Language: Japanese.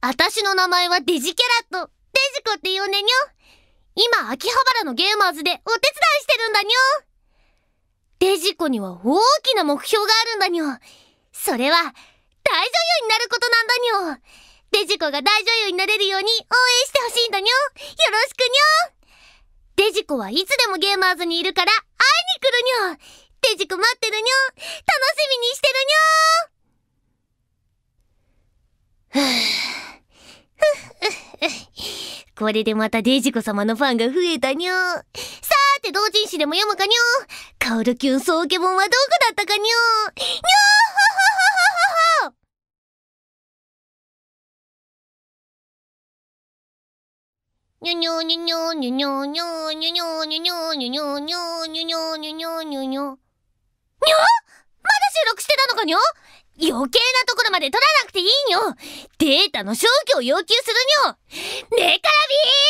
私の名前はデジキャラット、デジコって言うねにょ。今、秋葉原のゲーマーズでお手伝いしてるんだにょ。デジコには大きな目標があるんだにょ。それは、大女優になることなんだにょ。デジコが大女優になれるように応援してほしいんだにょ。よろしくにょ。デジコはいつでもゲーマーズにいるから会いに来るにょ。デジコ待ってるにょ。楽しみにしてるにょ。これでまたデジコ様のファンが増えたにょさーて同人誌でも読むかにょカオルキュン総家本はどこだったかにょにょーはほはほほにょにょにょにょにょにょにょにょにょにょにょにょにょにょにょにょにょにょにょまだ収録してたのかにょ余計なところまで取らなくていいんよデータの消去を要求するにょ目かカラビー